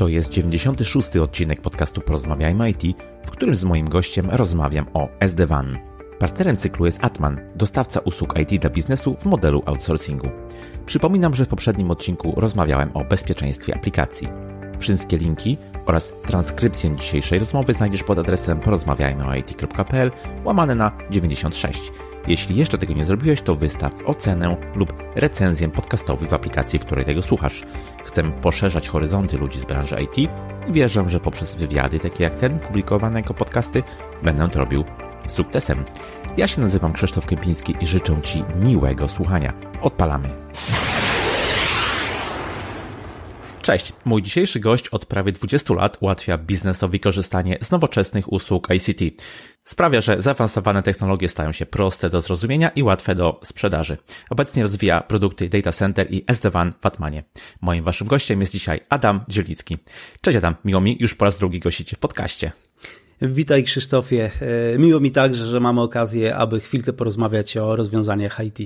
To jest 96. odcinek podcastu Porozmawiajmy IT, w którym z moim gościem rozmawiam o SD-WAN. Partnerem cyklu jest Atman, dostawca usług IT dla biznesu w modelu outsourcingu. Przypominam, że w poprzednim odcinku rozmawiałem o bezpieczeństwie aplikacji. Wszystkie linki oraz transkrypcję dzisiejszej rozmowy znajdziesz pod adresem porozmawiajmyoit.pl łamane na 96. Jeśli jeszcze tego nie zrobiłeś, to wystaw ocenę lub recenzję podcastowi w aplikacji, w której tego słuchasz. Chcę poszerzać horyzonty ludzi z branży IT i wierzę, że poprzez wywiady takie jak ten, publikowane jako podcasty, będę to robił z sukcesem. Ja się nazywam Krzysztof Kępiński i życzę Ci miłego słuchania. Odpalamy! Cześć, mój dzisiejszy gość od prawie 20 lat ułatwia biznesowi korzystanie z nowoczesnych usług ICT. Sprawia, że zaawansowane technologie stają się proste do zrozumienia i łatwe do sprzedaży. Obecnie rozwija produkty Data Center i SD-WAN w Atmanie. Moim waszym gościem jest dzisiaj Adam Dzielnicki. Cześć Adam, miło mi już po raz drugi gościcie w podcaście. Witaj Krzysztofie. E, miło mi także, że mamy okazję, aby chwilkę porozmawiać o rozwiązaniach IT.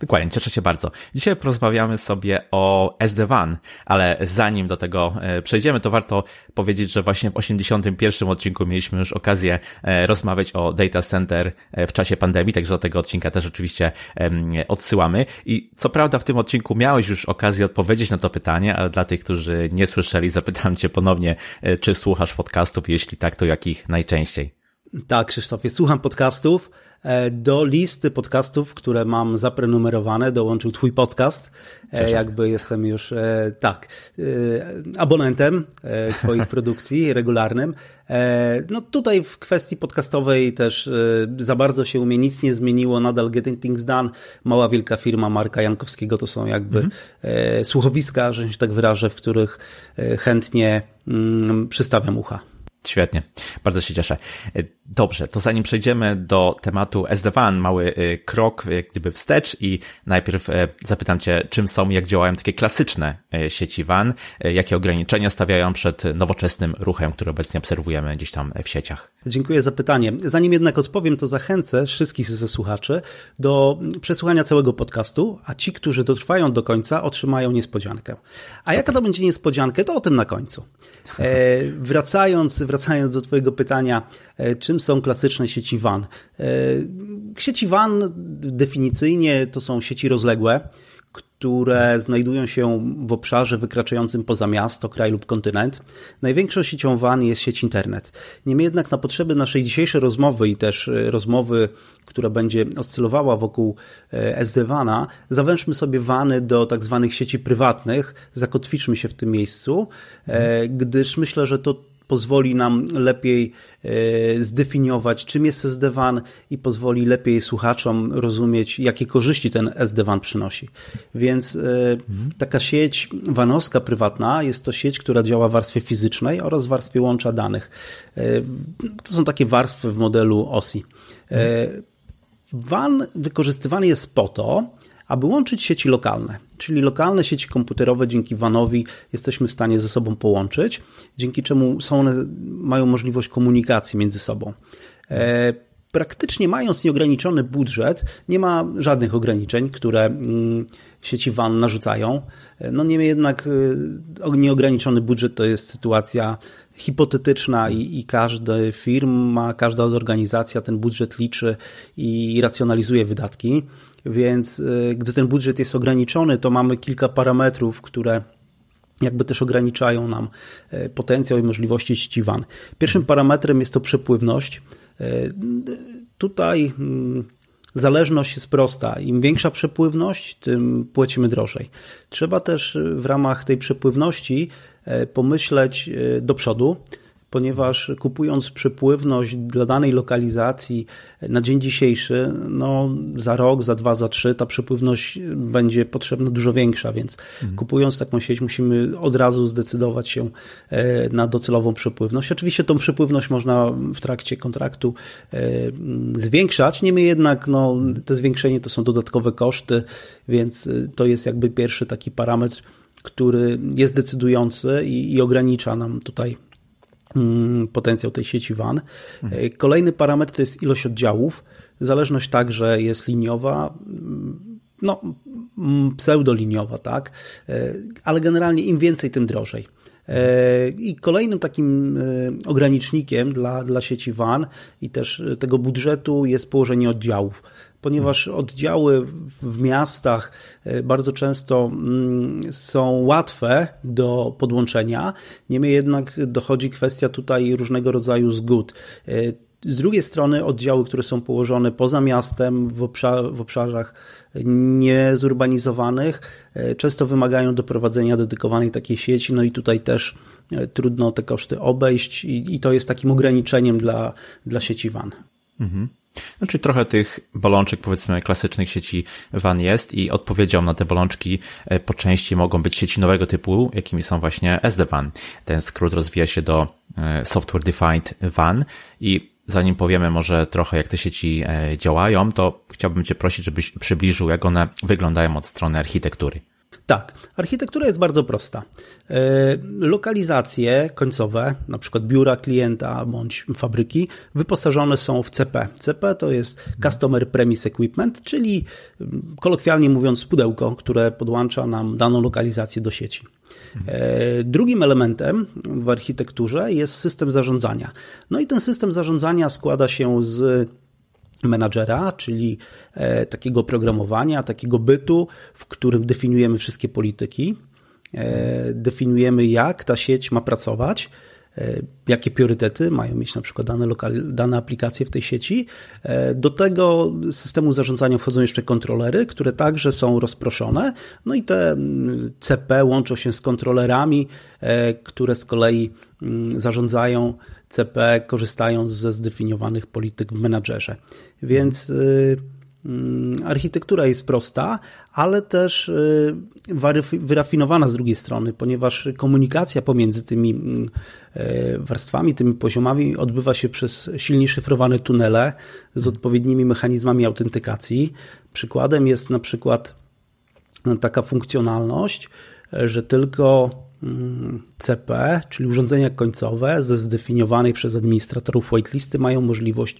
Dokładnie, cieszę się bardzo. Dzisiaj porozmawiamy sobie o SD-WAN, ale zanim do tego e, przejdziemy, to warto powiedzieć, że właśnie w 81 odcinku mieliśmy już okazję e, rozmawiać o data center e, w czasie pandemii, także do tego odcinka też oczywiście odsyłamy. I co prawda w tym odcinku miałeś już okazję odpowiedzieć na to pytanie, ale dla tych, którzy nie słyszeli, zapytam cię ponownie, czy słuchasz podcastów, jeśli tak, to jakich najczęściej? Tak, Krzysztofie, słucham podcastów. E, do listy podcastów, które mam zaprenumerowane, dołączył Twój podcast. E, jakby jestem już, e, tak, abonentem Twoich produkcji regularnym. No tutaj w kwestii podcastowej też za bardzo się u mnie nic nie zmieniło. Nadal Getting Things Done, mała wielka firma Marka Jankowskiego to są jakby mhm. słuchowiska, że się tak wyrażę, w których chętnie mm, przystawiam ucha. Świetnie, bardzo się cieszę. E, dobrze, to zanim przejdziemy do tematu SD-WAN, mały e, krok jak e, gdyby wstecz i najpierw zapytam Cię, czym są jak działają takie klasyczne sieci WAN, jakie ograniczenia stawiają przed nowoczesnym ruchem, który obecnie obserwujemy gdzieś tam w sieciach. Dziękuję za pytanie. Zanim jednak odpowiem, to zachęcę wszystkich ze słuchaczy do przesłuchania całego podcastu, a ci, którzy dotrwają do końca, otrzymają niespodziankę. A Super. jaka to będzie niespodziankę to o tym na końcu. E, wracając, wracając wracając do Twojego pytania, e, czym są klasyczne sieci WAN? E, sieci WAN definicyjnie to są sieci rozległe, które znajdują się w obszarze wykraczającym poza miasto, kraj lub kontynent. Największą siecią WAN jest sieć internet. Niemniej jednak na potrzeby naszej dzisiejszej rozmowy i też e, rozmowy, która będzie oscylowała wokół SD-WANa, zawężmy sobie WANy do tak zwanych sieci prywatnych, zakotwiczmy się w tym miejscu, gdyż myślę, że to pozwoli nam lepiej e, zdefiniować, czym jest SD-WAN i pozwoli lepiej słuchaczom rozumieć, jakie korzyści ten SD-WAN przynosi. Więc e, taka sieć wanowska prywatna jest to sieć, która działa w warstwie fizycznej oraz w warstwie łącza danych. E, to są takie warstwy w modelu OSI. WAN wykorzystywany jest po to, aby łączyć sieci lokalne. Czyli lokalne sieci komputerowe dzięki WANowi jesteśmy w stanie ze sobą połączyć, dzięki czemu są one, mają możliwość komunikacji między sobą. E, praktycznie mając nieograniczony budżet, nie ma żadnych ograniczeń, które mm, sieci WAN narzucają. E, no niemniej jednak e, nieograniczony budżet to jest sytuacja hipotetyczna i, i każda firma, każda organizacja ten budżet liczy i racjonalizuje wydatki. Więc y, gdy ten budżet jest ograniczony, to mamy kilka parametrów, które jakby też ograniczają nam y, potencjał i możliwości ściwan. Pierwszym parametrem jest to przepływność. Y, tutaj mm, zależność jest prosta. Im większa przepływność, tym płacimy drożej. Trzeba też w ramach tej przepływności pomyśleć do przodu ponieważ kupując przepływność dla danej lokalizacji na dzień dzisiejszy, no za rok, za dwa, za trzy ta przepływność będzie potrzebna dużo większa, więc mhm. kupując taką sieć musimy od razu zdecydować się e, na docelową przepływność. Oczywiście tą przepływność można w trakcie kontraktu e, zwiększać, niemniej jednak no, te zwiększenie to są dodatkowe koszty, więc e, to jest jakby pierwszy taki parametr, który jest decydujący i, i ogranicza nam tutaj Mm, potencjał tej sieci WAN. E, kolejny parametr to jest ilość oddziałów. Zależność także jest liniowa, mm, no mm, pseudoliniowa, tak, e, ale generalnie im więcej, tym drożej. E, I kolejnym takim ogranicznikiem dla, dla sieci WAN i też tego budżetu jest położenie oddziałów ponieważ oddziały w miastach e, bardzo często mm, są łatwe do podłączenia. Niemniej jednak dochodzi kwestia tutaj różnego rodzaju zgód. E, z drugiej strony oddziały, które są położone poza miastem, w, obszar w obszarach niezurbanizowanych, e, często wymagają doprowadzenia dedykowanej takiej sieci, no i tutaj też trudno te koszty obejść i, i to jest takim ograniczeniem dla, dla sieci WAN. Mhm. Znaczy trochę tych bolączek, powiedzmy, klasycznych sieci WAN jest i odpowiedzią na te bolączki e, po części mogą być sieci nowego typu, jakimi są właśnie SD-WAN. Ten skrót rozwija się do e, Software Defined WAN i zanim powiemy może trochę, jak te sieci e, działają, to chciałbym Cię prosić, żebyś przybliżył, jak one wyglądają od strony architektury. Tak, architektura jest bardzo prosta. E, lokalizacje końcowe, na przykład biura klienta bądź fabryki, wyposażone są w CP. CP to jest Customer Premise Equipment, czyli kolokwialnie mówiąc pudełko, które podłącza nam daną lokalizację do sieci. E, drugim elementem w architekturze jest system zarządzania. No i ten system zarządzania składa się z menadżera, czyli e, takiego programowania, takiego bytu, w którym definiujemy wszystkie polityki, e, definiujemy jak ta sieć ma pracować, e, jakie priorytety mają mieć na przykład dane, lokal, dane aplikacje w tej sieci. Do tego systemu zarządzania wchodzą jeszcze kontrolery, które także są rozproszone. No i te mm, CP łączą się z kontrolerami, które z kolei mm, zarządzają CP, korzystając ze zdefiniowanych polityk w menadżerze. Więc y, mm, architektura jest prosta, ale też y, wyrafinowana z drugiej strony, ponieważ komunikacja pomiędzy tymi y, e, warstwami, tymi poziomami odbywa się przez silnie szyfrowane tunele z odpowiednimi mechanizmami autentykacji. Przykładem jest na przykład no, taka funkcjonalność, e, że tylko CP, czyli urządzenia końcowe ze zdefiniowanej przez administratorów whitelisty mają możliwość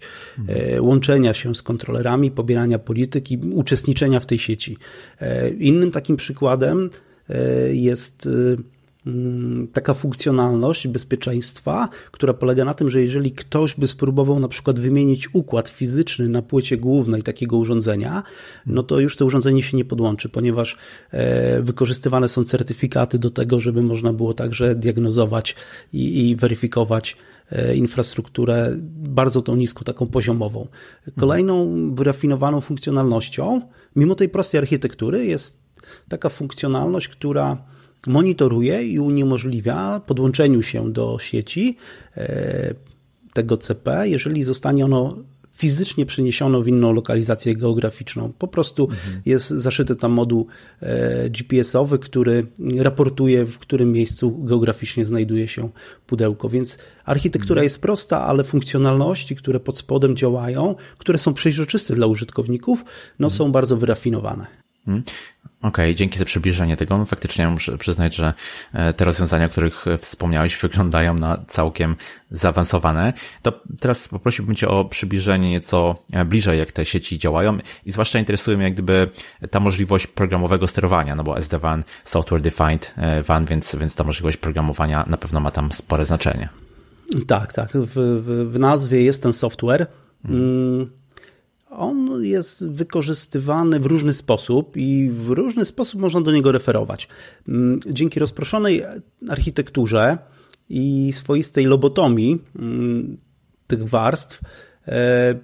e, łączenia się z kontrolerami, pobierania polityki, uczestniczenia w tej sieci. E, innym takim przykładem e, jest Mm, taka funkcjonalność bezpieczeństwa, która polega na tym, że jeżeli ktoś by spróbował na przykład wymienić układ fizyczny na płycie głównej takiego urządzenia, no to już to urządzenie się nie podłączy, ponieważ e, wykorzystywane są certyfikaty do tego, żeby można było także diagnozować i, i weryfikować e, infrastrukturę bardzo tą niską, taką poziomową. Kolejną wyrafinowaną funkcjonalnością, mimo tej prostej architektury, jest taka funkcjonalność, która monitoruje i uniemożliwia podłączeniu się do sieci e, tego CP, jeżeli zostanie ono fizycznie przeniesiono w inną lokalizację geograficzną. Po prostu mhm. jest zaszyty tam moduł e, GPS-owy, który raportuje, w którym miejscu geograficznie znajduje się pudełko. Więc architektura mhm. jest prosta, ale funkcjonalności, które pod spodem działają, które są przejrzyste dla użytkowników, no, mhm. są bardzo wyrafinowane. Mhm. Okej, okay, dzięki za przybliżenie tego. No, faktycznie muszę przyznać, że e, te rozwiązania, o których e, wspomniałeś, wyglądają na całkiem zaawansowane. To teraz poprosiłbym Cię o przybliżenie nieco e, bliżej, jak te sieci działają i zwłaszcza interesuje mnie jak gdyby ta możliwość programowego sterowania, no bo SD-WAN, Software Defined WAN, więc, więc ta możliwość programowania na pewno ma tam spore znaczenie. Tak, tak. W, w, w nazwie jest ten software. Hmm on jest wykorzystywany w różny sposób i w różny sposób można do niego referować. Mm, dzięki rozproszonej architekturze i swoistej lobotomii mm, tych warstw, e,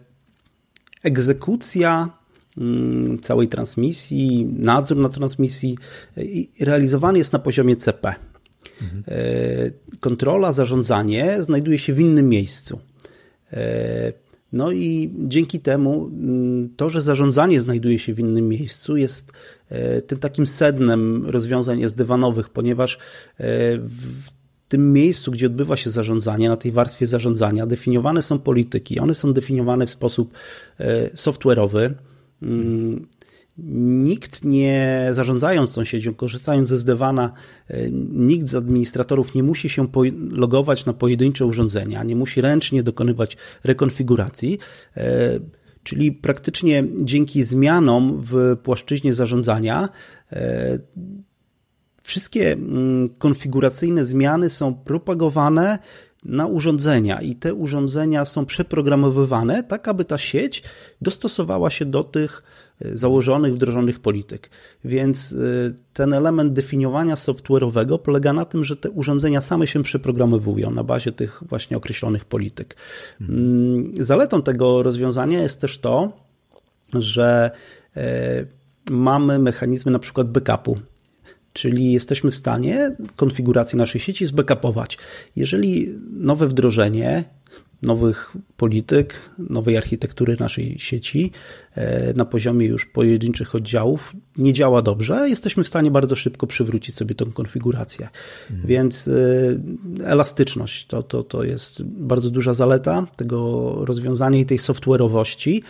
egzekucja mm, całej transmisji, nadzór na transmisji realizowany jest na poziomie CP. E, kontrola, zarządzanie znajduje się w innym miejscu. E, no i dzięki temu mm, to, że zarządzanie znajduje się w innym miejscu, jest e, tym takim sednem rozwiązań dywanowych, ponieważ e, w tym miejscu, gdzie odbywa się zarządzanie, na tej warstwie zarządzania, definiowane są polityki. One są definiowane w sposób e, software'owy mm, nikt nie zarządzając tą siecią, korzystając ze zdewana, e, nikt z administratorów nie musi się logować na pojedyncze urządzenia, nie musi ręcznie dokonywać rekonfiguracji. E, czyli praktycznie dzięki zmianom w płaszczyźnie zarządzania e, wszystkie mm, konfiguracyjne zmiany są propagowane na urządzenia i te urządzenia są przeprogramowywane tak, aby ta sieć dostosowała się do tych E, założonych, wdrożonych polityk. Więc e, ten element definiowania software'owego polega na tym, że te urządzenia same się przeprogramowują na bazie tych właśnie określonych polityk. Mhm. Mm, zaletą tego rozwiązania jest też to, że e, mamy mechanizmy na przykład backupu. Czyli jesteśmy w stanie konfigurację naszej sieci zbackupować. Jeżeli nowe wdrożenie nowych polityk, nowej architektury naszej sieci e, na poziomie już pojedynczych oddziałów nie działa dobrze, jesteśmy w stanie bardzo szybko przywrócić sobie tą konfigurację. Mhm. Więc e, elastyczność to, to, to jest bardzo duża zaleta tego rozwiązania i tej software'owości.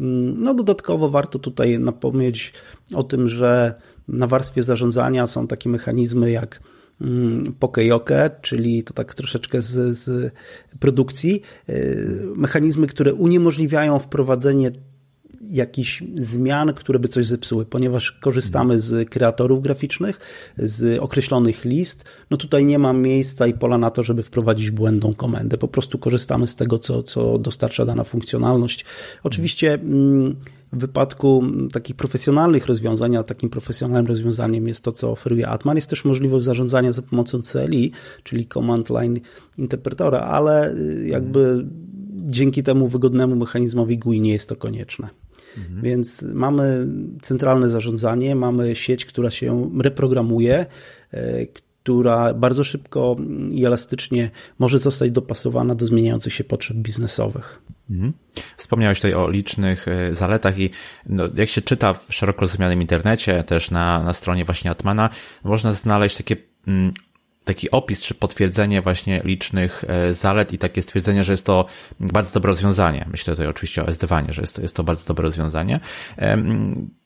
Mm, no dodatkowo warto tutaj napomnieć o tym, że na warstwie zarządzania są takie mechanizmy jak Mm, pokejoke, czyli to tak troszeczkę z, z produkcji, e, mechanizmy, które uniemożliwiają wprowadzenie jakichś zmian, które by coś zepsuły, ponieważ korzystamy z kreatorów graficznych, z określonych list. No tutaj nie ma miejsca i pola na to, żeby wprowadzić błędną komendę. Po prostu korzystamy z tego, co, co dostarcza dana funkcjonalność. Oczywiście. Mm, w wypadku takich profesjonalnych rozwiązań, a takim profesjonalnym rozwiązaniem jest to, co oferuje Atman, jest też możliwość zarządzania za pomocą CLI, czyli Command Line Interpretora, ale y, jakby dzięki temu wygodnemu mechanizmowi GUI nie jest to konieczne. Mhm. Więc mamy centralne zarządzanie, mamy sieć, która się reprogramuje, y, która bardzo szybko i elastycznie może zostać dopasowana do zmieniających się potrzeb biznesowych. Mhm. Wspomniałeś tutaj o licznych e, zaletach i no, jak się czyta w szeroko rozumianym internecie, też na, na stronie właśnie Atmana, można znaleźć takie mm, taki opis czy potwierdzenie właśnie licznych e, zalet i takie stwierdzenie, że jest to bardzo dobre rozwiązanie. Myślę tutaj oczywiście o SD-wanie, że jest to, jest to bardzo dobre rozwiązanie.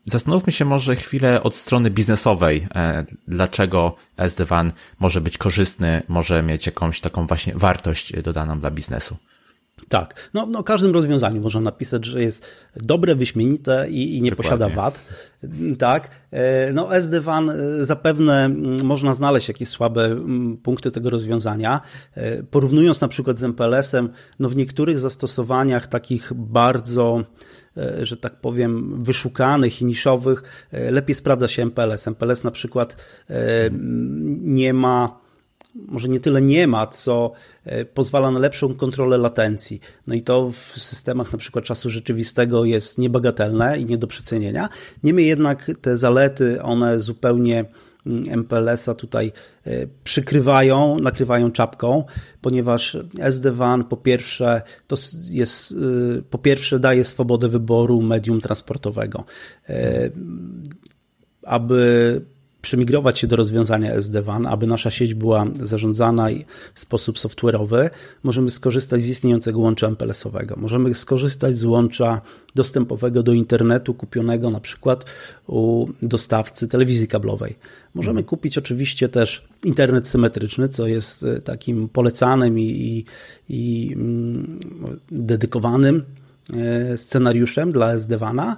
Zastanówmy się może chwilę od strony biznesowej, e, dlaczego SD-WAN może być korzystny, może mieć jakąś taką właśnie wartość dodaną dla biznesu. Tak, no, no każdym rozwiązaniu można napisać, że jest dobre, wyśmienite i, i nie Dokładnie. posiada wad. Tak, e, no SD-WAN e, zapewne można znaleźć jakieś słabe punkty tego rozwiązania. E, porównując na przykład z MPLS-em, no w niektórych zastosowaniach takich bardzo że tak powiem, wyszukanych i niszowych, lepiej sprawdza się MPLS. MPLS na przykład nie ma może nie tyle nie ma, co E, pozwala na lepszą kontrolę latencji. No i to w systemach na przykład czasu rzeczywistego jest niebagatelne i nie do przecenienia. Niemniej jednak te zalety, one zupełnie MPLS-a mm, tutaj e, przykrywają, nakrywają czapką, ponieważ SD-WAN po pierwsze, to jest, e, po pierwsze daje swobodę wyboru medium transportowego. Aby przemigrować się do rozwiązania SD-WAN, aby nasza sieć była zarządzana w sposób software'owy, możemy skorzystać z istniejącego łącza MPLS-owego. Możemy skorzystać z łącza dostępowego do internetu kupionego na przykład u dostawcy telewizji kablowej. Możemy mhm. kupić oczywiście też internet symetryczny, co jest e, takim polecanym i, i, i mm, dedykowanym e, scenariuszem dla SD-WANa.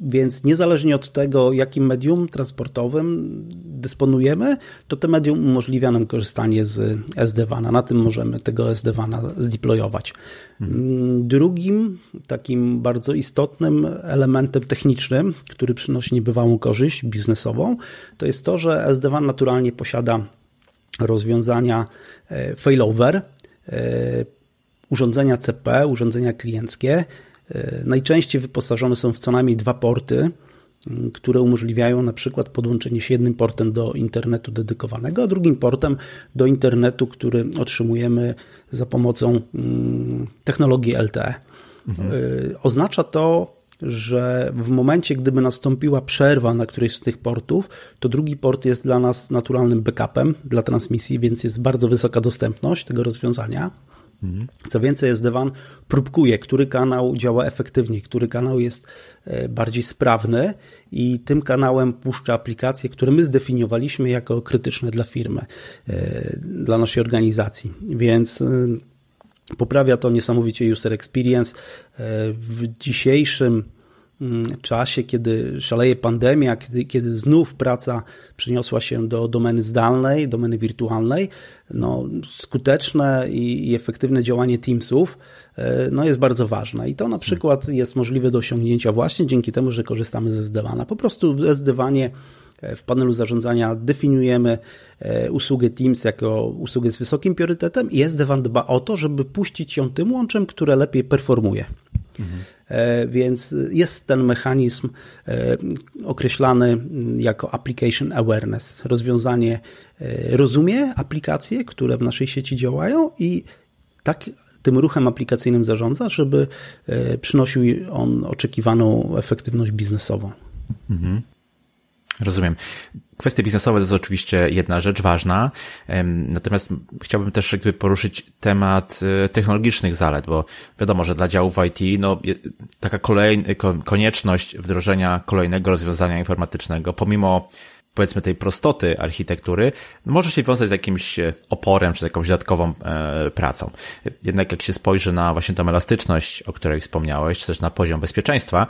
Więc niezależnie od tego, jakim medium transportowym dysponujemy, to to medium umożliwia nam korzystanie z SD-WANa. Na tym możemy tego SD-WANa zdeployować. Hmm. Drugim takim bardzo istotnym elementem technicznym, który przynosi niebywałą korzyść biznesową, to jest to, że SD-WAN naturalnie posiada rozwiązania e, failover, e, urządzenia CP, urządzenia klienckie, E, najczęściej wyposażone są w co najmniej dwa porty, które umożliwiają na przykład podłączenie się jednym portem do internetu dedykowanego, a drugim portem do internetu, który otrzymujemy za pomocą technologii LTE. E, mhm. Oznacza to, że w momencie, gdyby nastąpiła przerwa na którejś z tych portów, to drugi port jest dla nas naturalnym backupem dla transmisji, więc jest bardzo wysoka dostępność tego rozwiązania. Co więcej, SD-WAN próbkuje, który kanał działa efektywniej, który kanał jest e, bardziej sprawny i tym kanałem puszcza aplikacje, które my zdefiniowaliśmy jako krytyczne dla firmy, e, dla naszej organizacji. Więc e, poprawia to niesamowicie user experience. W dzisiejszym Mm, czasie, kiedy szaleje pandemia, kiedy, kiedy znów praca przeniosła się do domeny zdalnej, domeny wirtualnej, no, skuteczne i, i efektywne działanie Teamsów e, no, jest bardzo ważne. I to na przykład jest możliwe do osiągnięcia właśnie dzięki temu, że korzystamy ze zdewana. Po prostu zdewanie e, w panelu zarządzania definiujemy e, usługę Teams jako usługę z wysokim priorytetem i SDWAN dba o to, żeby puścić ją tym łączem, które lepiej performuje. E, więc jest ten mechanizm e, określany jako application awareness. Rozwiązanie e, rozumie aplikacje, które w naszej sieci działają i tak tym ruchem aplikacyjnym zarządza, żeby przynosił on oczekiwaną efektywność biznesową. Mhm. Rozumiem. Kwestie biznesowe to jest oczywiście jedna rzecz ważna, natomiast chciałbym też jakby poruszyć temat e, technologicznych zalet, bo wiadomo, że dla działów IT no, taka kolej, konieczność wdrożenia kolejnego rozwiązania informatycznego, pomimo powiedzmy tej prostoty architektury może się wiązać z jakimś e, oporem czy z jakąś dodatkową e, pracą. Jednak jak się spojrzy na właśnie tą elastyczność, o której wspomniałeś, czy też na poziom bezpieczeństwa,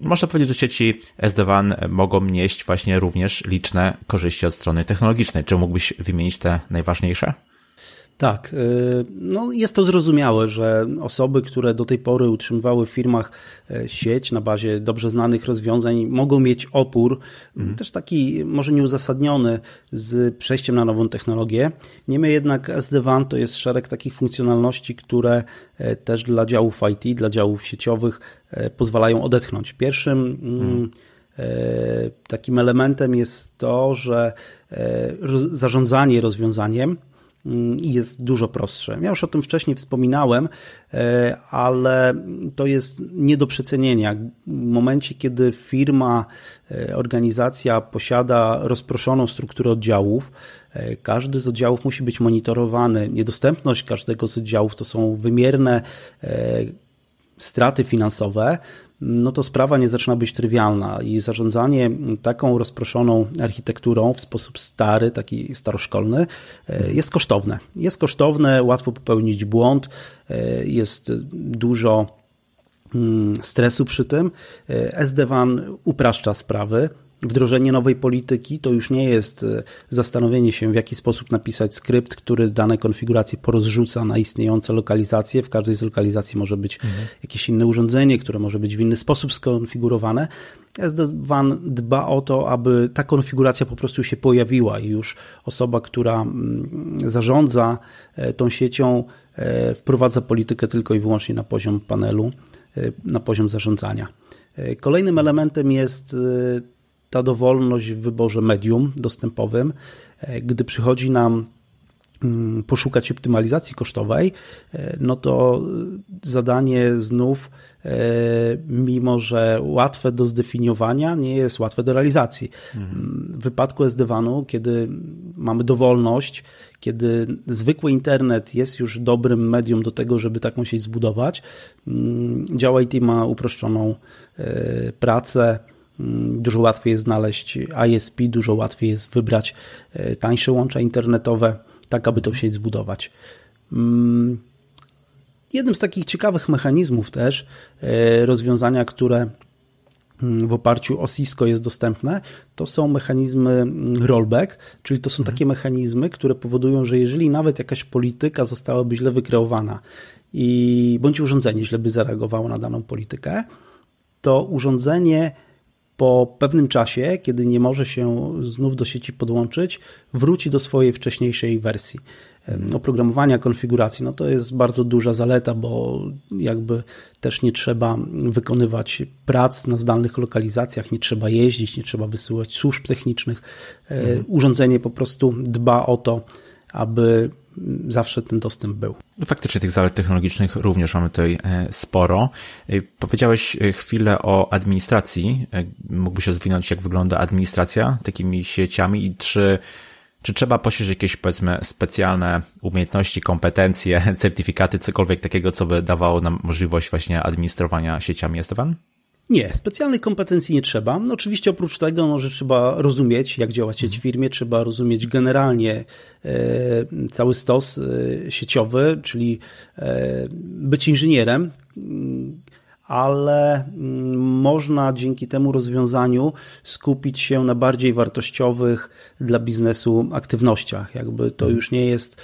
można powiedzieć, że sieci SD-WAN mogą nieść właśnie również liczne korzyści od strony technologicznej. Czy mógłbyś wymienić te najważniejsze? Tak, y, no jest to zrozumiałe, że osoby, które do tej pory utrzymywały w firmach e, sieć na bazie dobrze znanych rozwiązań, mogą mieć opór, mhm. też taki może nieuzasadniony, z przejściem na nową technologię. Niemniej jednak SD-WAN to jest szereg takich funkcjonalności, które e, też dla działów IT, dla działów sieciowych e, pozwalają odetchnąć. Pierwszym mm, mhm. takim elementem jest to, że zarządzanie rozwiązaniem, Mm, i jest dużo prostsze. Ja już o tym wcześniej wspominałem, e, ale to jest nie do przecenienia. W momencie, kiedy firma, e, organizacja posiada rozproszoną strukturę oddziałów, e, każdy z oddziałów musi być monitorowany. Niedostępność każdego z oddziałów to są wymierne straty finansowe, no to sprawa nie zaczyna być trywialna i zarządzanie taką rozproszoną architekturą w sposób stary, taki staroszkolny, e, jest kosztowne. Jest kosztowne, łatwo popełnić błąd, e, jest dużo mm, stresu przy tym. E, SD-WAN upraszcza sprawy, Wdrożenie nowej polityki to już nie jest e, zastanowienie się, w jaki sposób napisać skrypt, który dane konfiguracje porozrzuca na istniejące lokalizacje. W każdej z lokalizacji może być mhm. jakieś inne urządzenie, które może być w inny sposób skonfigurowane. SD-WAN dba o to, aby ta konfiguracja po prostu się pojawiła i już osoba, która mm, zarządza e, tą siecią, e, wprowadza politykę tylko i wyłącznie na poziom panelu, na poziom zarządzania. Kolejnym elementem jest ta dowolność w wyborze medium dostępowym, e, gdy przychodzi nam mm, poszukać optymalizacji kosztowej, e, no to e, zadanie znów, mimo że łatwe do zdefiniowania, nie jest łatwe do realizacji. Mhm. W wypadku SD-WAN-u, kiedy mamy dowolność, kiedy zwykły internet jest już dobrym medium do tego, żeby taką sieć zbudować, mm, działajty IT ma uproszczoną pracę, Mm, dużo łatwiej jest znaleźć ISP, dużo łatwiej jest wybrać e, tańsze łącza internetowe, tak aby tą sieć zbudować. Mm, jednym z takich ciekawych mechanizmów też e, rozwiązania, które mm, w oparciu o Cisco jest dostępne, to są mechanizmy rollback, czyli to są mhm. takie mechanizmy, które powodują, że jeżeli nawet jakaś polityka zostałaby źle wykreowana i bądź urządzenie źle by zareagowało na daną politykę, to urządzenie po pewnym czasie, kiedy nie może się znów do sieci podłączyć, wróci do swojej wcześniejszej wersji oprogramowania, konfiguracji. No to jest bardzo duża zaleta, bo jakby też nie trzeba wykonywać prac na zdalnych lokalizacjach, nie trzeba jeździć, nie trzeba wysyłać służb technicznych. E, mhm. Urządzenie po prostu dba o to, aby zawsze ten dostęp był. No faktycznie tych zalet technologicznych również mamy tutaj e, sporo. E, powiedziałeś e, chwilę o administracji. Mógłbyś rozwinąć, jak wygląda administracja takimi sieciami i czy czy trzeba posiadać jakieś, powiedzmy, specjalne umiejętności, kompetencje, certyfikaty, cokolwiek takiego, co by dawało nam możliwość właśnie administrowania sieciami Esteban? Nie, specjalnych kompetencji nie trzeba. No, oczywiście oprócz tego no, że trzeba rozumieć, jak działa sieć w firmie, trzeba rozumieć generalnie e, cały stos e, sieciowy, czyli e, być inżynierem, mm, ale mm, można dzięki temu rozwiązaniu skupić się na bardziej wartościowych dla biznesu aktywnościach. Jakby to mm. już nie jest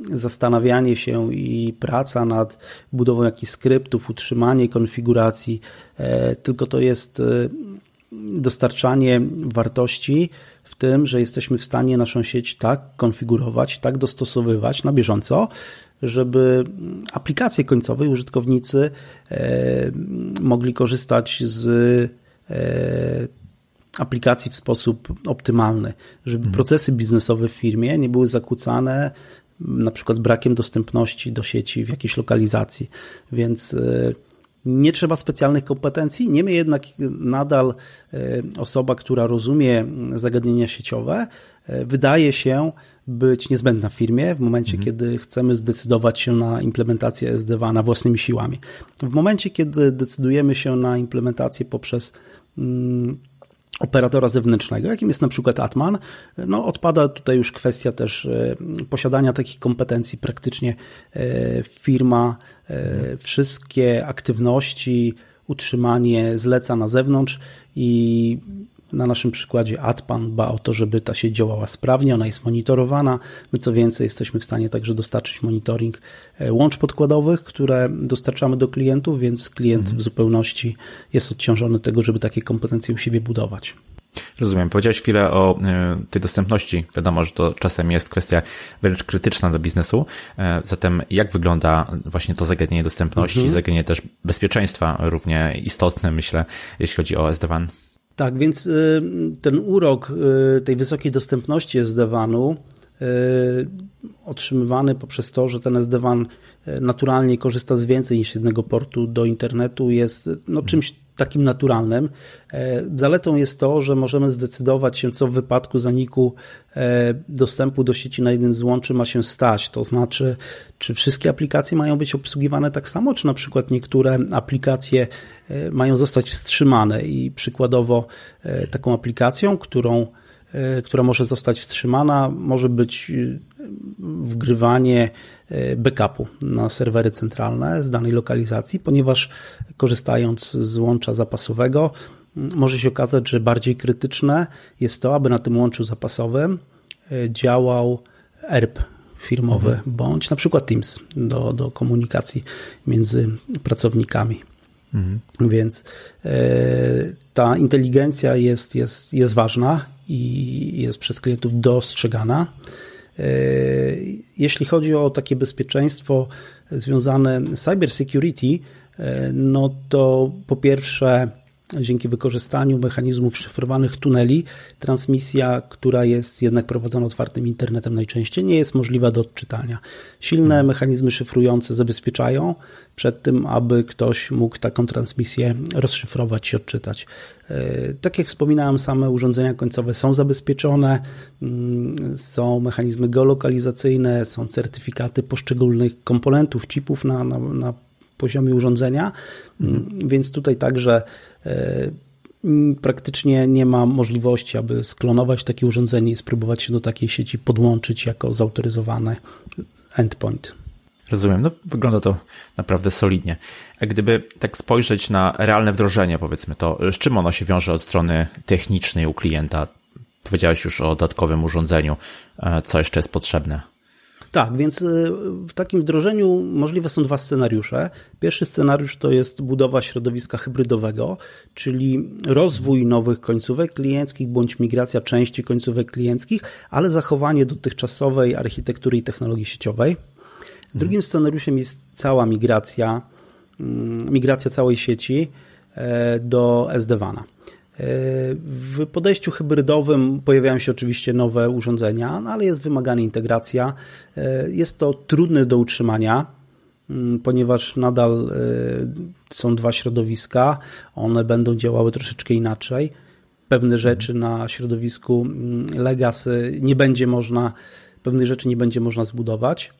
zastanawianie się i praca nad budową jakichś skryptów, utrzymanie konfiguracji, e, tylko to jest e, dostarczanie wartości w tym, że jesteśmy w stanie naszą sieć tak konfigurować, tak dostosowywać na bieżąco, żeby aplikacje końcowe użytkownicy e, mogli korzystać z aplikacji w sposób optymalny, żeby mhm. procesy biznesowe w firmie nie były zakłócane na przykład brakiem dostępności do sieci w jakiejś lokalizacji, więc e, nie trzeba specjalnych kompetencji. Niemniej jednak nadal e, osoba, która rozumie zagadnienia sieciowe, e, wydaje się być niezbędna w firmie w momencie, mhm. kiedy chcemy zdecydować się na implementację SD2 na własnymi siłami. W momencie, kiedy decydujemy się na implementację poprzez operatora zewnętrznego, jakim jest na przykład Atman, no odpada tutaj już kwestia też e, posiadania takich kompetencji. Praktycznie e, firma e, wszystkie aktywności, utrzymanie zleca na zewnątrz i na naszym przykładzie AdPan dba o to, żeby ta się działała sprawnie, ona jest monitorowana. My co więcej, jesteśmy w stanie także dostarczyć monitoring e, łącz podkładowych, które dostarczamy do klientów, więc klient mhm. w zupełności jest odciążony tego, żeby takie kompetencje u siebie budować. Rozumiem. Powiedziałeś chwilę o e, tej dostępności. Wiadomo, że to czasem jest kwestia wręcz krytyczna dla biznesu. E, zatem jak wygląda właśnie to zagadnienie dostępności, mhm. zagadnienie też bezpieczeństwa, równie istotne, myślę, jeśli chodzi o SD-WAN? Tak, więc y, ten urok y, tej wysokiej dostępności sd wanu y, otrzymywany poprzez to, że ten SD-WAN naturalnie korzysta z więcej niż jednego portu do internetu jest no, czymś takim naturalnym. E, zaletą jest to, że możemy zdecydować się, co w wypadku zaniku e, dostępu do sieci na jednym z łączy ma się stać. To znaczy, czy wszystkie aplikacje mają być obsługiwane tak samo, czy na przykład niektóre aplikacje e, mają zostać wstrzymane i przykładowo taką aplikacją, którą która może zostać wstrzymana, może być wgrywanie backupu na serwery centralne z danej lokalizacji, ponieważ korzystając z łącza zapasowego mm, może się okazać, że bardziej krytyczne jest to, aby na tym łączu zapasowym e, działał ERP firmowy mhm. bądź na przykład Teams do, do komunikacji między pracownikami. Mhm. Więc e, ta inteligencja jest, jest, jest ważna i jest przez klientów dostrzegana. E, jeśli chodzi o takie bezpieczeństwo związane z cybersecurity, e, no to po pierwsze dzięki wykorzystaniu mechanizmów szyfrowanych tuneli, transmisja, która jest jednak prowadzona otwartym internetem najczęściej, nie jest możliwa do odczytania. Silne hmm. mechanizmy szyfrujące zabezpieczają przed tym, aby ktoś mógł taką transmisję rozszyfrować i odczytać. E, tak jak wspominałem, same urządzenia końcowe są zabezpieczone, mm, są mechanizmy geolokalizacyjne, są certyfikaty poszczególnych komponentów, chipów na, na, na poziomie urządzenia, mm, mhm. więc tutaj także e, praktycznie nie ma możliwości, aby sklonować takie urządzenie i spróbować się do takiej sieci podłączyć jako zautoryzowany endpoint. Rozumiem, no wygląda to naprawdę solidnie. A gdyby tak spojrzeć na realne wdrożenie, powiedzmy to, z czym ono się wiąże od strony technicznej u klienta? Powiedziałeś już o dodatkowym urządzeniu, e, co jeszcze jest potrzebne? Tak, więc y, w takim wdrożeniu możliwe są dwa scenariusze. Pierwszy scenariusz to jest budowa środowiska hybrydowego, czyli rozwój nowych końcówek klienckich bądź migracja części końcówek klienckich, ale zachowanie dotychczasowej architektury i technologii sieciowej. Drugim mhm. scenariuszem jest cała migracja, mm, migracja całej sieci e, do sd -Wana. W podejściu hybrydowym pojawiają się oczywiście nowe urządzenia, no ale jest wymagana integracja. E, jest to trudne do utrzymania, mm, ponieważ nadal e, są dwa środowiska, one będą działały troszeczkę inaczej. Pewne rzeczy na środowisku mm, Legacy nie będzie można, pewnych rzeczy nie będzie można zbudować.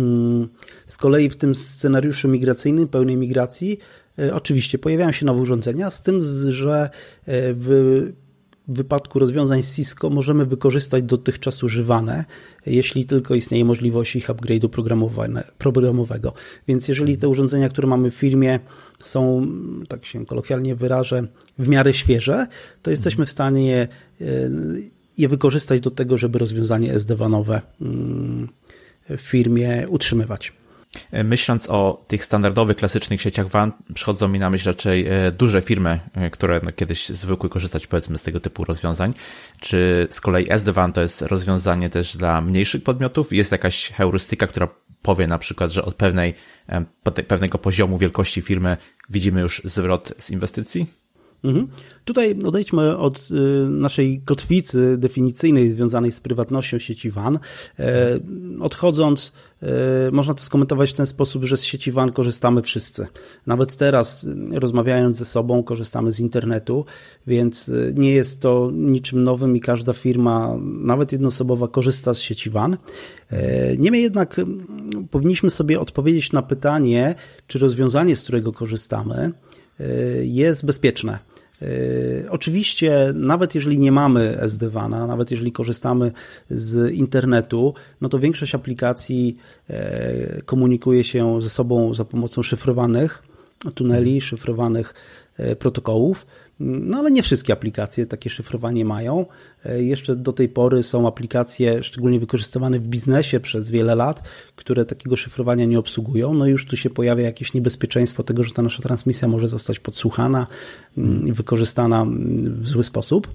Mm, z kolei w tym scenariuszu migracyjnym, pełnej migracji, E, oczywiście pojawiają się nowe urządzenia, z tym, że e, w wypadku rozwiązań Cisco możemy wykorzystać dotychczas używane, jeśli tylko istnieje możliwość ich upgrade'u programowego. Więc jeżeli te urządzenia, które mamy w firmie są, tak się kolokwialnie wyrażę, w miarę świeże, to jesteśmy w stanie je e, wykorzystać do tego, żeby rozwiązanie SD-WANowe mm, w firmie utrzymywać. E, myśląc o tych standardowych, klasycznych sieciach WAN, przychodzą mi na myśl raczej e, duże firmy, e, które no kiedyś zwykły korzystać powiedzmy z tego typu rozwiązań. Czy z kolei SD-WAN to jest rozwiązanie też dla mniejszych podmiotów? Jest jakaś heurystyka, która powie na przykład, że od pewnej, pewnego poziomu wielkości firmy widzimy już zwrot z inwestycji? Mhm. Tutaj odejdźmy od y, naszej kotwicy definicyjnej związanej z prywatnością sieci WAN. E, odchodząc, e, można to skomentować w ten sposób, że z sieci WAN korzystamy wszyscy. Nawet teraz, y, rozmawiając ze sobą, korzystamy z internetu, więc y, nie jest to niczym nowym i każda firma, nawet jednoosobowa, korzysta z sieci WAN. E, niemniej jednak powinniśmy sobie odpowiedzieć na pytanie, czy rozwiązanie, z którego korzystamy, jest bezpieczne. E, oczywiście, nawet jeżeli nie mamy SD-WANa, nawet jeżeli korzystamy z internetu, no to większość aplikacji e, komunikuje się ze sobą za pomocą szyfrowanych tuneli, szyfrowanych E, protokołów. No ale nie wszystkie aplikacje takie szyfrowanie mają. E, jeszcze do tej pory są aplikacje szczególnie wykorzystywane w biznesie przez wiele lat, które takiego szyfrowania nie obsługują. No już tu się pojawia jakieś niebezpieczeństwo tego, że ta nasza transmisja może zostać podsłuchana i mm, hmm. wykorzystana mm, w zły sposób.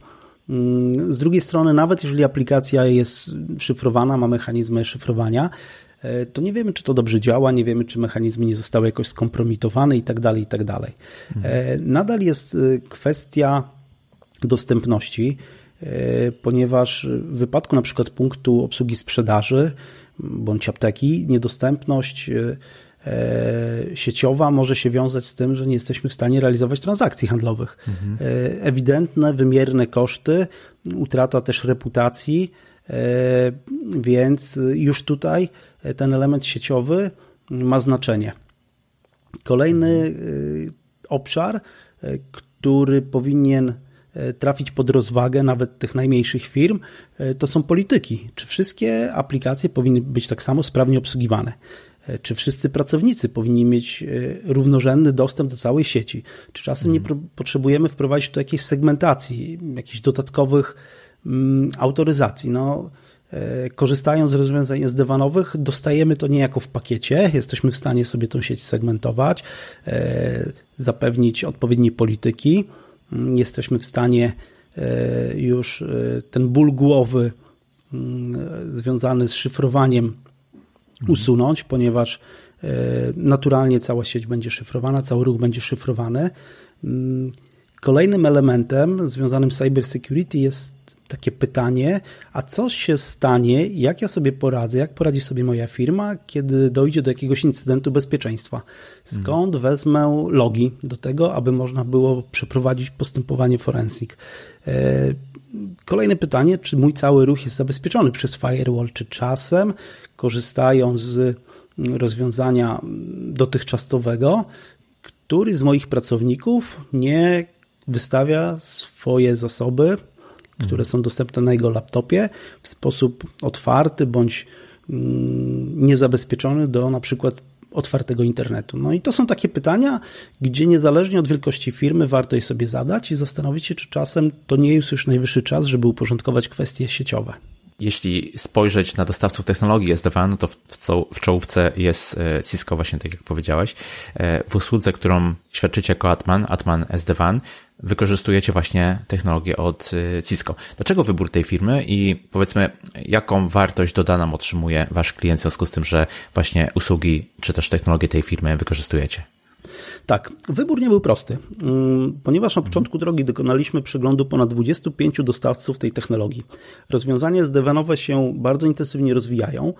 Mm, z drugiej strony, nawet jeżeli aplikacja jest szyfrowana, ma mechanizmy szyfrowania, E, to nie wiemy, czy to dobrze działa, nie wiemy, czy mechanizmy nie zostały jakoś skompromitowane itd tak itd tak e, Nadal jest e, kwestia dostępności, ponieważ w wypadku na przykład punktu obsługi sprzedaży bądź apteki, niedostępność sieciowa może się wiązać z tym, że nie jesteśmy w stanie realizować transakcji handlowych. Mhm. Ewidentne, wymierne koszty, utrata też reputacji, E, więc już tutaj ten element sieciowy ma znaczenie. Kolejny e, obszar, e, który powinien trafić pod rozwagę nawet tych najmniejszych firm, to są polityki. Czy wszystkie aplikacje powinny być tak samo sprawnie obsługiwane? Czy wszyscy pracownicy powinni mieć równorzędny dostęp do całej sieci? Czy czasem nie mhm. potrzebujemy wprowadzić tu jakiejś segmentacji, jakichś dodatkowych Mm, autoryzacji. No, e, korzystając z rozwiązań SD-WANowych, dostajemy to niejako w pakiecie, jesteśmy w stanie sobie tą sieć segmentować, e, zapewnić odpowiednie polityki, mm, jesteśmy w stanie e, już ten ból głowy mm, związany z szyfrowaniem mhm. usunąć, ponieważ naturalnie cała sieć będzie szyfrowana, cały ruch będzie szyfrowany. Kolejnym elementem związanym z cyber security jest takie pytanie, a co się stanie, jak ja sobie poradzę, jak poradzi sobie moja firma, kiedy dojdzie do jakiegoś incydentu bezpieczeństwa? Skąd mhm. wezmę logi do tego, aby można było przeprowadzić postępowanie forensik? E, kolejne pytanie, czy mój cały ruch jest zabezpieczony przez firewall, czy czasem korzystają z rozwiązania dotychczasowego, który z moich pracowników nie wystawia swoje zasoby które są dostępne na jego laptopie w sposób otwarty bądź mm, niezabezpieczony do na przykład otwartego internetu. No i to są takie pytania, gdzie niezależnie od wielkości firmy warto je sobie zadać i zastanowić się, czy czasem to nie jest już najwyższy czas, żeby uporządkować kwestie sieciowe. Jeśli spojrzeć na dostawców technologii SD-WAN, no to w czołówce jest e, Cisco, właśnie tak jak powiedziałeś. E, w usłudze, którą świadczycie jako Atman, Atman SD-WAN, wykorzystujecie właśnie technologię od y, Cisco. Dlaczego wybór tej firmy i powiedzmy, jaką wartość dodaną otrzymuje wasz klient w związku z tym, że właśnie usługi czy też technologię tej firmy wykorzystujecie? Tak, wybór nie był prosty, mm, ponieważ na mhm. początku drogi dokonaliśmy przeglądu ponad 25 dostawców tej technologii. Rozwiązania zdewanowe się bardzo intensywnie rozwijają.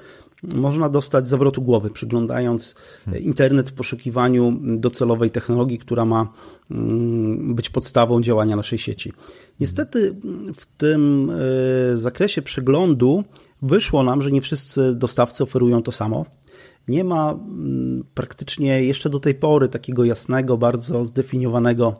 Można dostać zawrotu głowy, przyglądając hmm. e, internet w poszukiwaniu mm, docelowej technologii, która ma mm, być podstawą działania naszej sieci. Niestety hmm. w tym e, zakresie przeglądu wyszło nam, że nie wszyscy dostawcy oferują to samo nie ma mm, praktycznie jeszcze do tej pory takiego jasnego, bardzo zdefiniowanego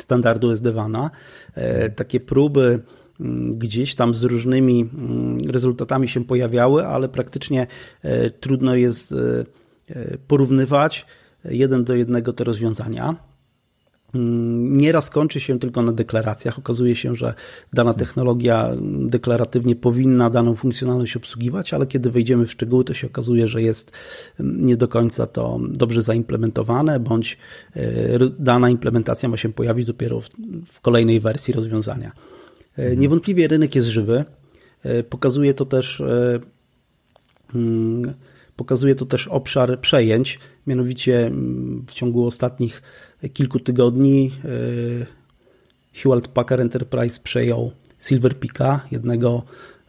standardu SD-WANA. E, takie próby mm, gdzieś tam z różnymi mm, rezultatami się pojawiały, ale praktycznie e, trudno jest e, porównywać jeden do jednego te rozwiązania. Mm, nieraz kończy się tylko na deklaracjach. Okazuje się, że dana technologia deklaratywnie powinna daną funkcjonalność obsługiwać, ale kiedy wejdziemy w szczegóły, to się okazuje, że jest mm, nie do końca to dobrze zaimplementowane, bądź e, dana implementacja ma się pojawić dopiero w, w kolejnej wersji rozwiązania. E, mhm. Niewątpliwie rynek jest żywy. E, pokazuje to też. Mm, pokazuje to też obszar przejęć, mianowicie w ciągu ostatnich kilku tygodni e, Hewlett Packard Enterprise przejął Silver Peaka, jednego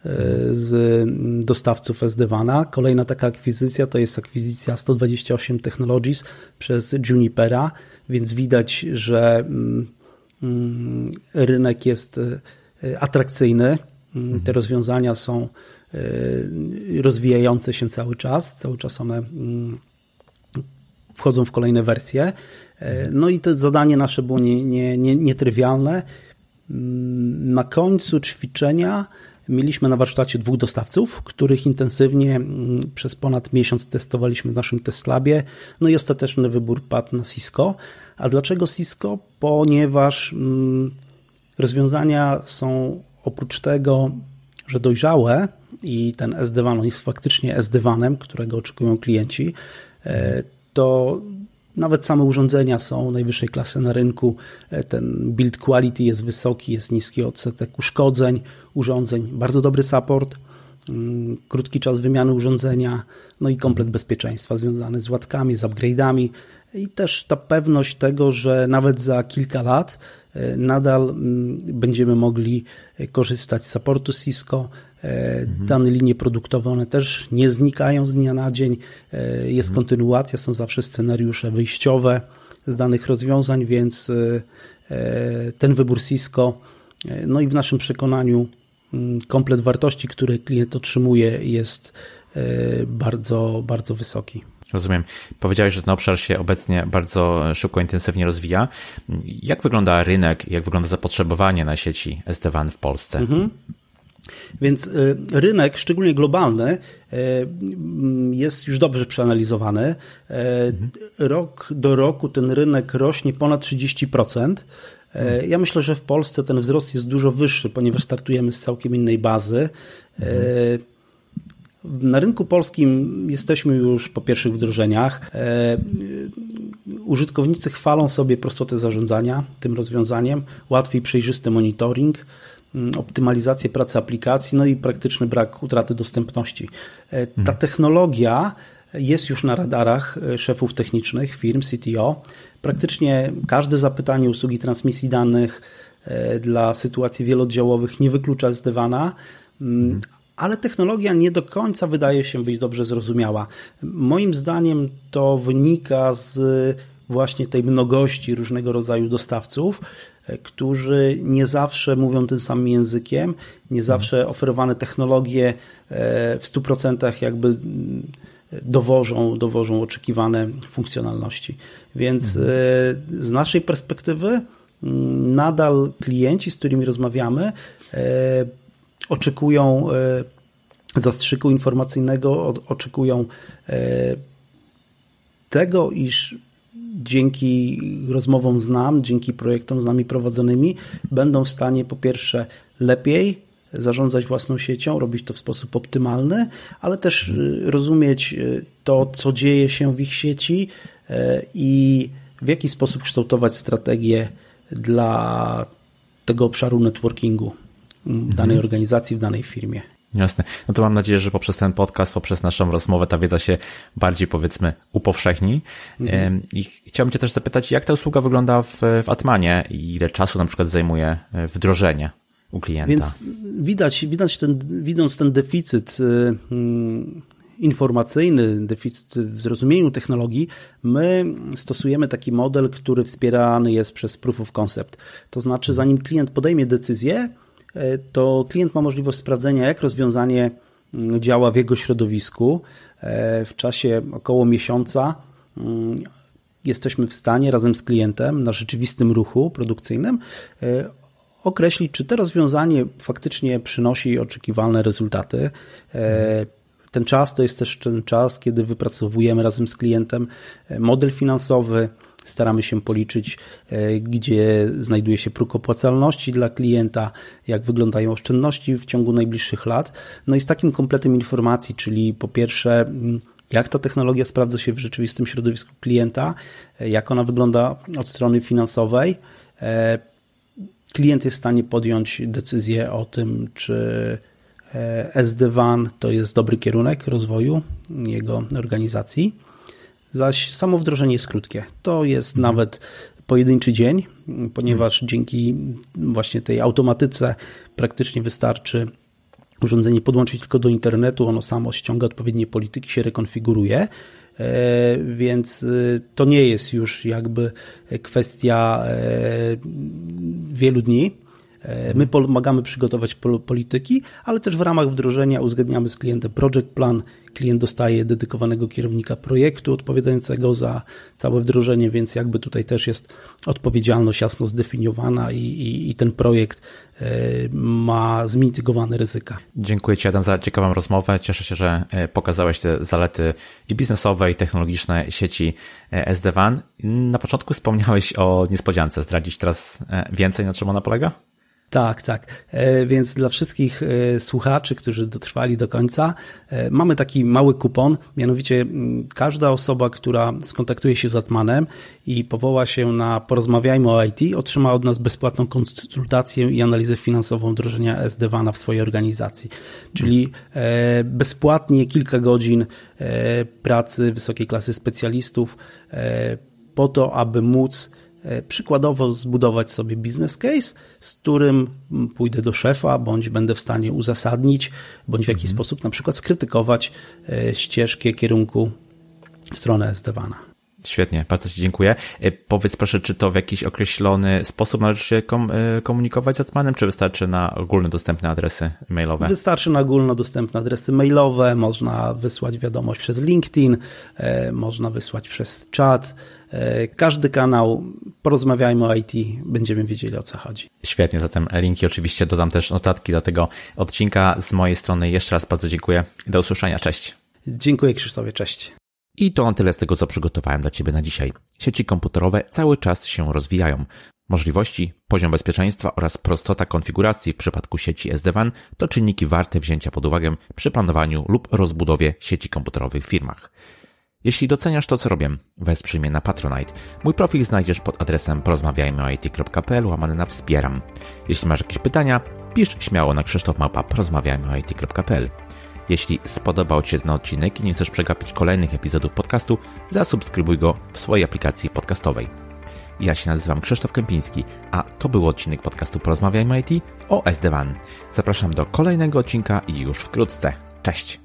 e, z dostawców SD-WANA. Kolejna taka akwizycja to jest akwizycja 128 Technologies przez Junipera, więc widać, że rynek jest e, atrakcyjny. Te mhm. rozwiązania są rozwijające się cały czas, cały czas one wchodzą w kolejne wersje. E, no i to zadanie nasze było nie, nie, nie, nietrywialne. Mm, na końcu ćwiczenia mieliśmy na warsztacie dwóch dostawców, których intensywnie mm, przez ponad miesiąc testowaliśmy w naszym testlabie. No i ostateczny wybór padł na Cisco. A dlaczego Cisco? Ponieważ mm, rozwiązania są oprócz tego, że dojrzałe i ten sd jest faktycznie sd którego oczekują klienci, e, to nawet same urządzenia są najwyższej klasy na rynku. E, ten build quality jest wysoki, jest niski odsetek uszkodzeń urządzeń, bardzo dobry support, mm, krótki czas wymiany urządzenia, no i komplet bezpieczeństwa związany z łatkami, z upgrade'ami i też ta pewność tego, że nawet za kilka lat e, nadal mm, będziemy mogli e, korzystać z supportu Cisco, E, dane linie produktowe, one też nie znikają z dnia na dzień. E, jest mhm. kontynuacja, są zawsze scenariusze wyjściowe z danych rozwiązań, więc e, ten wybór Cisco, no i w naszym przekonaniu mm, komplet wartości, który klient otrzymuje jest bardzo, bardzo wysoki. Rozumiem. Powiedziałeś, że ten obszar się obecnie bardzo szybko, intensywnie rozwija. Jak wygląda rynek, jak wygląda zapotrzebowanie na sieci SD-WAN w Polsce? Mhm. Więc y, rynek, szczególnie globalny, y, mm, jest już dobrze przeanalizowany. Y, rok do roku ten rynek rośnie ponad 30%. Mhm. Ja myślę, że w Polsce ten wzrost jest dużo wyższy, ponieważ startujemy z całkiem innej bazy. Mhm. Na rynku polskim jesteśmy już po pierwszych wdrożeniach. Użytkownicy chwalą sobie prostotę zarządzania tym rozwiązaniem, łatwiej przejrzysty monitoring. Mm, optymalizację pracy aplikacji, no i praktyczny brak utraty dostępności. E, ta mhm. technologia jest już na radarach e, szefów technicznych firm CTO. Praktycznie każde zapytanie usługi transmisji danych e, dla sytuacji wielodziałowych nie wyklucza z dywana, mm, mhm. ale technologia nie do końca wydaje się być dobrze zrozumiała. Moim zdaniem to wynika z właśnie tej mnogości różnego rodzaju dostawców, E, którzy nie zawsze mówią tym samym językiem, nie zawsze oferowane technologie e, w 100% jakby dowożą, dowożą oczekiwane funkcjonalności. Więc mhm. e, z naszej perspektywy nadal klienci, z którymi rozmawiamy, oczekują zastrzyku informacyjnego, oczekują tego, iż dzięki rozmowom z nami, dzięki projektom z nami prowadzonymi, będą w stanie po pierwsze lepiej zarządzać własną siecią, robić to w sposób optymalny, ale też y, rozumieć y, to, co dzieje się w ich sieci y, i w jaki sposób kształtować strategię dla tego obszaru networkingu w mm, danej mhm. organizacji, w danej firmie. Jasne. No to mam nadzieję, że poprzez ten podcast, poprzez naszą rozmowę ta wiedza się bardziej powiedzmy upowszechni. Mhm. I chciałbym Cię też zapytać, jak ta usługa wygląda w, w Atmanie i ile czasu na przykład zajmuje e, wdrożenie? U klienta. Więc widać, widać ten, widząc ten deficyt e, mm, informacyjny, deficyt w zrozumieniu technologii, my stosujemy taki model, który wspierany jest przez proof of concept. To znaczy, mhm. zanim klient podejmie decyzję, to klient ma możliwość sprawdzenia, jak rozwiązanie mm, działa w jego środowisku. E, w czasie około miesiąca mm, jesteśmy w stanie razem z klientem na rzeczywistym ruchu produkcyjnym e, określić, czy to rozwiązanie faktycznie przynosi oczekiwalne rezultaty. E, ten czas to jest też ten czas, kiedy wypracowujemy razem z klientem model finansowy, staramy się policzyć, e, gdzie znajduje się próg opłacalności dla klienta, jak wyglądają oszczędności w ciągu najbliższych lat. No i z takim kompletem informacji, czyli po pierwsze, mm, jak ta technologia sprawdza się w rzeczywistym środowisku klienta, e, jak ona wygląda od strony finansowej. E, klient jest w stanie podjąć decyzję o tym, czy SD-WAN to jest dobry kierunek rozwoju jego organizacji zaś samo wdrożenie jest krótkie. To jest mhm. nawet pojedynczy dzień, ponieważ dzięki właśnie tej automatyce praktycznie wystarczy urządzenie podłączyć tylko do internetu, ono samo ściąga odpowiednie polityki, się rekonfiguruje. E, więc e, to nie jest już jakby kwestia e, wielu dni, E, my pomagamy przygotować polityki, ale też w ramach wdrożenia uzgadniamy z klientem project plan. Klient dostaje dedykowanego kierownika projektu odpowiadającego za całe wdrożenie, więc jakby tutaj też jest odpowiedzialność jasno zdefiniowana i, i, i ten projekt e, ma zmitygowane ryzyka. Dziękuję Ci Adam za ciekawą rozmowę. Cieszę się, że e, pokazałeś te zalety i biznesowe, i technologiczne sieci SD-WAN. Na początku wspomniałeś o niespodziance. Zdradzić teraz więcej, na czym ona polega? Tak, tak. E, więc dla wszystkich e, słuchaczy, którzy dotrwali do końca, e, mamy taki mały kupon. Mianowicie mm, każda osoba, która skontaktuje się z Atmanem i powoła się na Porozmawiajmy o IT, otrzyma od nas bezpłatną konsultację i analizę finansową wdrożenia SDWANA w swojej organizacji. Czyli bezpłatnie kilka godzin pracy wysokiej klasy specjalistów po to, aby móc E, przykładowo zbudować sobie business case, z którym mm, pójdę do szefa, bądź będę w stanie uzasadnić, bądź w jakiś mhm. sposób na przykład skrytykować e, ścieżkę kierunku w stronę sd -wana. Świetnie, bardzo Ci dziękuję. E, powiedz proszę, czy to w jakiś określony sposób należy się e, komunikować z Atmanem, czy wystarczy na ogólnodostępne adresy mailowe? Wystarczy na ogólnodostępne adresy mailowe, można wysłać wiadomość przez LinkedIn, e, można wysłać przez czat. Każdy kanał, porozmawiajmy o IT, będziemy wiedzieli o co chodzi. Świetnie, zatem linki oczywiście dodam też notatki do tego odcinka. Z mojej strony jeszcze raz bardzo dziękuję. Do usłyszenia, cześć. Dziękuję Krzysztofie, cześć. I to tyle z tego, co przygotowałem dla Ciebie na dzisiaj. Sieci komputerowe cały czas się rozwijają. Możliwości, poziom bezpieczeństwa oraz prostota konfiguracji w przypadku sieci SD-WAN to czynniki warte wzięcia pod uwagę przy planowaniu lub rozbudowie sieci komputerowych w firmach. Jeśli doceniasz to, co robię, wesprzyj mnie na Patronite. Mój profil znajdziesz pod adresem porozmawiajmyoit.pl łamany na wspieram. Jeśli masz jakieś pytania, pisz śmiało na krzysztofmałpa porozmawiajmyoit.pl. Jeśli spodobał Ci się ten odcinek i nie chcesz przegapić kolejnych epizodów podcastu, zasubskrybuj go w swojej aplikacji podcastowej. Ja się nazywam Krzysztof Kępiński, a to był odcinek podcastu Porozmawiajmy IT o SD-WAN. Zapraszam do kolejnego odcinka i już wkrótce. Cześć!